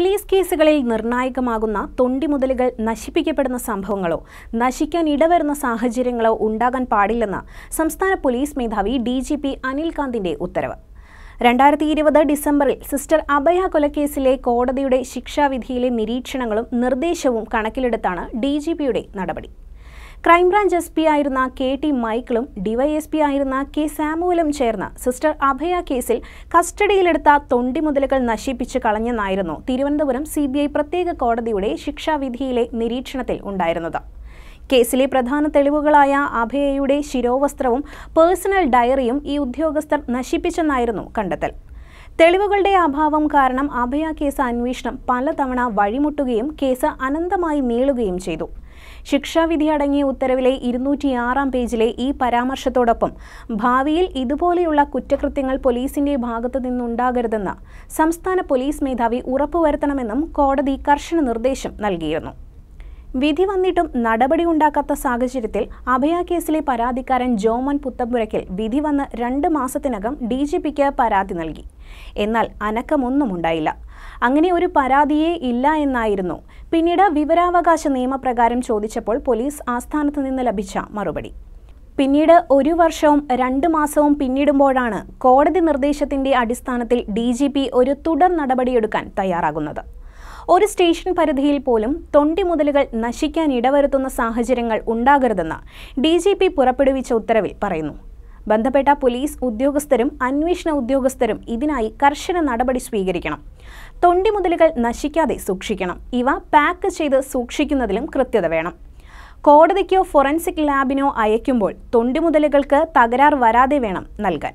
police കേസുകളിൽ നിർണായകമാകുന്ന തൊണ്ടിമുതലുകൾ നശിപ്പിക്കപ്പെടുന്ന സംഭവങ്ങളോ നശിക്കാൻ ഇടവരുന്ന സാഹചര്യങ്ങളോ ഉണ്ടാകാൻ പാടില്ലെന്ന് സംസ്ഥാന പോലീസ് മേധാവി ഡി ജി പി അനിൽകാന്തിന്റെ ഉത്തരവ് രണ്ടായിരത്തി ഇരുപത് ഡിസംബറിൽ സിസ്റ്റർ അഭയ കൊലക്കേസിലെ കോടതിയുടെ ശിക്ഷാവിധിയിലെ നിരീക്ഷണങ്ങളും നിർദ്ദേശവും കണക്കിലെടുത്താണ് ഡി നടപടി ക്രൈംബ്രാഞ്ച് എസ് പി ആയിരുന്ന കെ ടി മൈക്കിളും പി ആയിരുന്ന കെ സാമുവലും ചേർന്ന് സിസ്റ്റർ അഭയ കേസിൽ കസ്റ്റഡിയിലെടുത്ത തൊണ്ടി മുതലുകൾ നശിപ്പിച്ച് കളഞ്ഞെന്നായിരുന്നു തിരുവനന്തപുരം സി പ്രത്യേക കോടതിയുടെ ശിക്ഷാവിധിയിലെ നിരീക്ഷണത്തിൽ ഉണ്ടായിരുന്നത് കേസിലെ പ്രധാന തെളിവുകളായ അഭയയുടെ ശിരോവസ്ത്രവും പേഴ്സണൽ ഡയറിയും ഈ ഉദ്യോഗസ്ഥർ നശിപ്പിച്ചെന്നായിരുന്നു കണ്ടെത്തൽ തെളിവുകളുടെ അഭാവം കാരണം അഭയ കേസ് അന്വേഷണം പലതവണ വഴിമുട്ടുകയും കേസ് അനന്തമായി നീളുകയും ചെയ്തു ശിക്ഷാവിധി അടങ്ങിയ ഉത്തരവിലെ ഇരുന്നൂറ്റിയാറാം പേജിലെ ഈ പരാമർശത്തോടൊപ്പം ഭാവിയിൽ ഇതുപോലെയുള്ള കുറ്റകൃത്യങ്ങൾ പോലീസിന്റെ ഭാഗത്തു നിന്നുണ്ടാകരുതെന്ന് സംസ്ഥാന പോലീസ് മേധാവി ഉറപ്പുവരുത്തണമെന്നും കോടതി കർശന നിർദ്ദേശം നൽകിയിരുന്നു വിധി വന്നിട്ടും നടപടി ഉണ്ടാക്കാത്ത സാഹചര്യത്തിൽ അഭയ കേസിലെ പരാതിക്കാരൻ ജോമൻ പുത്തമ്പുരയ്ക്കൽ വിധി വന്ന് രണ്ട് മാസത്തിനകം ഡി ജി പിക്ക് പരാതി നൽകി എന്നാൽ അനക്കമൊന്നും ഉണ്ടായില്ല അങ്ങനെ ഒരു പരാതിയേ ഇല്ല എന്നായിരുന്നു പിന്നീട് വിവരാവകാശ നിയമപ്രകാരം ചോദിച്ചപ്പോൾ പോലീസ് ആസ്ഥാനത്ത് നിന്ന് ലഭിച്ച മറുപടി പിന്നീട് ഒരു വർഷവും രണ്ട് മാസവും പിന്നിടുമ്പോഴാണ് കോടതി നിർദ്ദേശത്തിന്റെ അടിസ്ഥാനത്തിൽ ഡി ഒരു തുടർ നടപടിയെടുക്കാൻ തയ്യാറാകുന്നത് ഒരു സ്റ്റേഷൻ പരിധിയിൽ പോലും തൊണ്ടിമുതലുകൾ നശിക്കാൻ ഇടവരുത്തുന്ന സാഹചര്യങ്ങൾ ഉണ്ടാകരുതെന്ന് ഡി ജി പി പുറപ്പെടുവിച്ച ഉത്തരവിൽ പറയുന്നു ബന്ധപ്പെട്ട പോലീസ് ഉദ്യോഗസ്ഥരും അന്വേഷണ ഉദ്യോഗസ്ഥരും ഇതിനായി കർശന നടപടി സ്വീകരിക്കണം തൊണ്ടിമുതലുകൾ നശിക്കാതെ സൂക്ഷിക്കണം ഇവ പാക്ക് ചെയ്ത് സൂക്ഷിക്കുന്നതിലും കൃത്യത വേണം കോടതിക്കോ ഫോറൻസിക് ലാബിനോ അയക്കുമ്പോൾ തൊണ്ടിമുതലുകൾക്ക് തകരാർ വരാതെ വേണം നൽകാൻ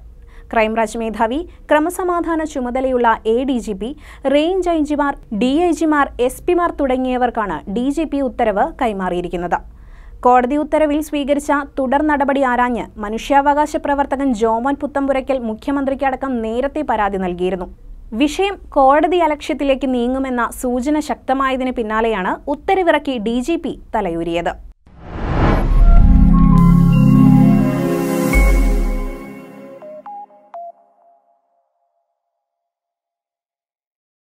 ക്രൈംബ്രാഞ്ച് മേധാവി ക്രമസമാധാന ചുമതലയുള്ള A D G P range I ജിമാർ ഡി ഐ ജിമാർ എസ് പിമാർ തുടങ്ങിയവർക്കാണ് ഡി ജി പി ഉത്തരവ് കൈമാറിയിരിക്കുന്നത് കോടതി ഉത്തരവിൽ സ്വീകരിച്ച തുടർ നടപടി ആരാഞ്ഞ് മനുഷ്യാവകാശ പ്രവർത്തകൻ ജോമോൻ പുത്തമ്പുരയ്ക്കൽ മുഖ്യമന്ത്രിക്കടക്കം നേരത്തെ പരാതി നൽകിയിരുന്നു വിഷയം കോടതി അലക്ഷ്യത്തിലേക്ക് നീങ്ങുമെന്ന സൂചന ശക്തമായതിന് പിന്നാലെയാണ് ഉത്തരവിറക്കി ഡി ജി പി തലയൂരിയത്